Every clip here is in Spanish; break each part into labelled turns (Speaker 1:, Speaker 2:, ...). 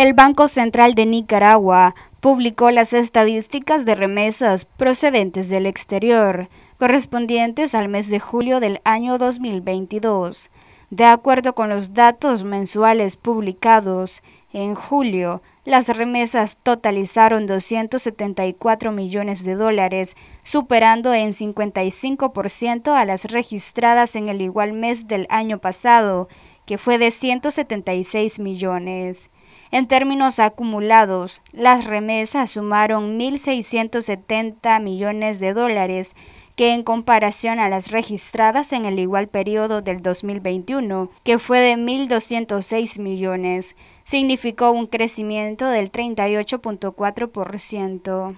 Speaker 1: El Banco Central de Nicaragua publicó las estadísticas de remesas procedentes del exterior, correspondientes al mes de julio del año 2022. De acuerdo con los datos mensuales publicados, en julio las remesas totalizaron 274 millones de dólares, superando en 55% a las registradas en el igual mes del año pasado, que fue de 176 millones. En términos acumulados, las remesas sumaron 1.670 millones de dólares, que en comparación a las registradas en el igual periodo del 2021, que fue de 1.206 millones, significó un crecimiento del 38.4%.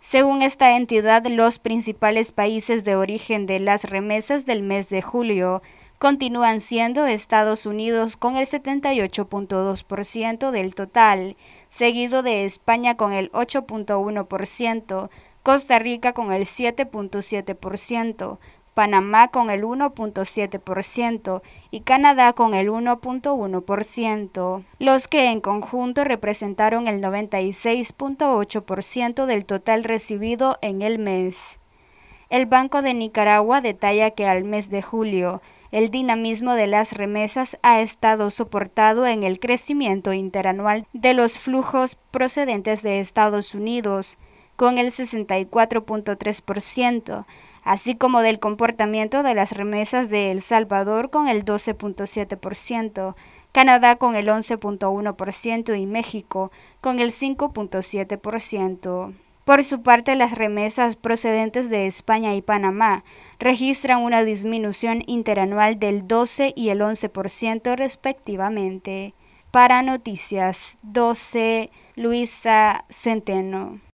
Speaker 1: Según esta entidad, los principales países de origen de las remesas del mes de julio continúan siendo Estados Unidos con el 78.2% del total, seguido de España con el 8.1%, Costa Rica con el 7.7%, Panamá con el 1.7% y Canadá con el 1.1%, los que en conjunto representaron el 96.8% del total recibido en el mes. El Banco de Nicaragua detalla que al mes de julio, el dinamismo de las remesas ha estado soportado en el crecimiento interanual de los flujos procedentes de Estados Unidos, con el 64.3%, así como del comportamiento de las remesas de El Salvador con el 12.7%, Canadá con el 11.1% y México con el 5.7%. Por su parte, las remesas procedentes de España y Panamá registran una disminución interanual del 12 y el 11% respectivamente. Para Noticias 12, Luisa Centeno.